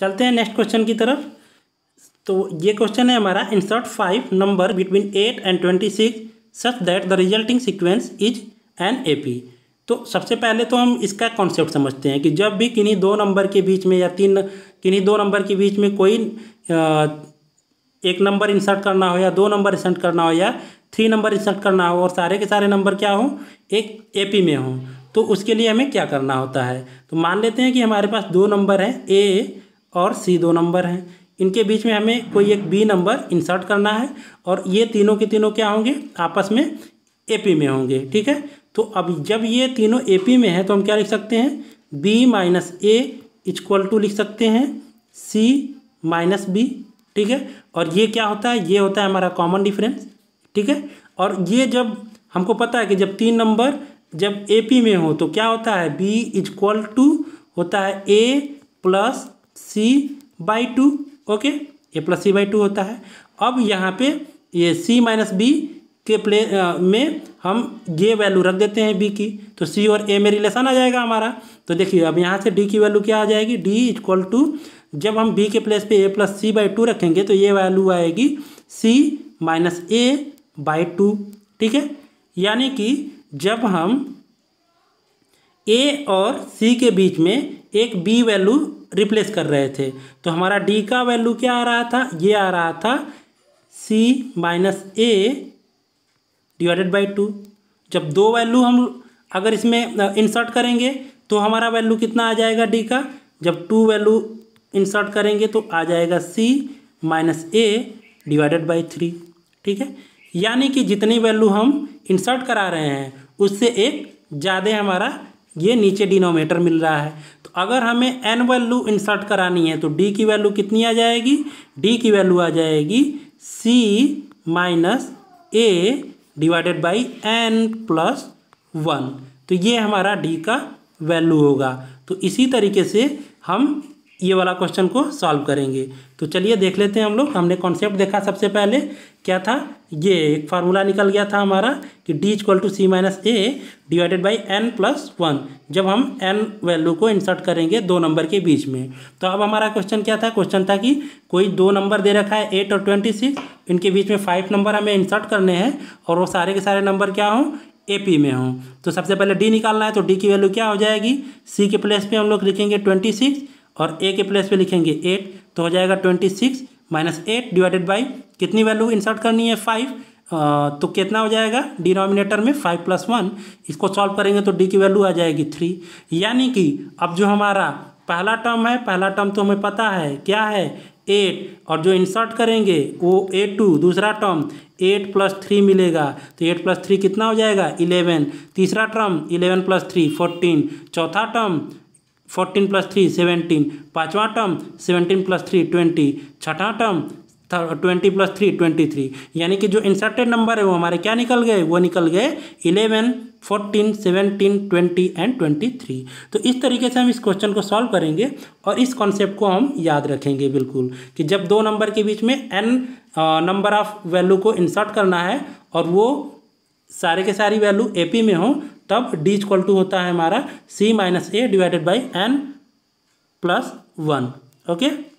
चलते हैं next question की तरफ तो ये क्वेश्चन है हमारा insert five number between eight and twenty six such that the resulting sequence is an A P तो सबसे पहले तो हम इसका कॉन्सेप्ट समझते हैं कि जब भी किन्हीं दो नंबर के बीच में या तीन किन्हीं दो नंबर के बीच में कोई एक नंबर इंसर्ट करना हो या दो नंबर इंसर्ट करना हो या थ्री नंबर इंसर्ट करना हो और सारे के सारे नंबर क्या हों एक ए पी में हों तो उसके लिए हमें क्या करना होता है तो मान लेते हैं कि हमारे पास दो नंबर हैं ए और सी दो नंबर हैं इनके बीच में हमें कोई एक बी नंबर इंसर्ट करना है और ये तीनों के तीनों क्या होंगे आपस में ए में होंगे ठीक है तो अब जब ये तीनों ए में है तो हम क्या लिख सकते हैं B minus A equal to लिख सकते हैं सी माइनस बी ठीक है और ये क्या होता है ये होता है हमारा कॉमन डिफरेंस ठीक है और ये जब हमको पता है कि जब तीन नंबर जब ए में हो तो क्या होता है बी इक्वल टू होता है A plus C by two okay A plus C by two होता है अब यहाँ पे ये सी माइनस बी के प्ले आ, में हम ये वैल्यू रख देते हैं बी की तो सी और ए में रिलेशन आ जाएगा हमारा तो देखिए अब यहाँ से डी की वैल्यू क्या आ जाएगी डी इक्वल टू जब हम बी के प्लेस पे A plus C by two रखेंगे तो ये वैल्यू आएगी C minus A by two ठीक है यानी कि जब हम ए और सी के बीच में एक बी वैल्यू रिप्लेस कर रहे थे तो हमारा डी का वैल्यू क्या आ रहा था ये आ रहा था C minus A divided by two जब दो वैल्यू हम अगर इसमें इंसर्ट करेंगे तो हमारा वैल्यू कितना आ जाएगा डी का जब टू वैल्यू इंसर्ट करेंगे तो आ जाएगा C minus A divided by three ठीक है यानी कि जितनी वैल्यू हम इंसर्ट करा रहे हैं उससे एक ज़्यादा हमारा ये नीचे डिनोमेटर मिल रहा है तो अगर हमें एन वैल्यू इंसर्ट करानी है तो डी की वैल्यू कितनी आ जाएगी डी की वैल्यू आ जाएगी C minus A divided by N plus one तो ये हमारा डी का वैल्यू होगा तो इसी तरीके से हम ये वाला क्वेश्चन को सॉल्व करेंगे तो चलिए देख लेते हैं हम लोग हमने कॉन्सेप्ट देखा सबसे पहले क्या था ये एक फार्मूला निकल गया था हमारा कि D equal to C minus A divided by N plus one जब हम एन वैल्यू को इंसर्ट करेंगे दो नंबर के बीच में तो अब हमारा क्वेश्चन क्या था क्वेश्चन था कि कोई दो नंबर दे रखा है एट और ट्वेंटी सिक्स इनके बीच में फाइव नंबर हमें इंसर्ट करने हैं और वो सारे के सारे नंबर क्या हों ए पी में हों तो सबसे पहले डी निकालना है तो डी की वैल्यू क्या हो जाएगी सी के प्लेस पर हम लोग लिखेंगे ट्वेंटी सिक्स और ए के प्लेस पे लिखेंगे एट तो हो जाएगा twenty six minus eight divided by कितनी वैल्यू इंसर्ट करनी है फाइव तो कितना हो जाएगा डिनोमिनेटर में फाइव प्लस वन इसको सॉल्व करेंगे तो डी की वैल्यू आ जाएगी थ्री यानी कि अब जो हमारा पहला टर्म है पहला टर्म तो हमें पता है क्या है एट और जो इंसर्ट करेंगे वो ए टू दूसरा टर्म एट प्लस थ्री मिलेगा तो एट प्लस थ्री कितना हो जाएगा इलेवन तीसरा term eleven plus three fourteen चौथा term fourteen plus three seventeen पाँचवा term seventeen plus three twenty छठा term twenty plus three twenty three यानी कि जो इंसर्टेड नंबर है वो हमारे क्या निकल गए वो निकल गए eleven fourteen seventeen twenty and twenty three तो इस तरीके से हम इस क्वेश्चन को सॉल्व करेंगे और इस कॉन्सेप्ट को हम याद रखेंगे बिल्कुल कि जब दो नंबर के बीच में एन नंबर ऑफ वैल्यू को इंसर्ट करना है और वो सारे के सारी वैल्यू ए पी में हो तब d इक्वल टू होता है हमारा c minus A divided by N plus one okay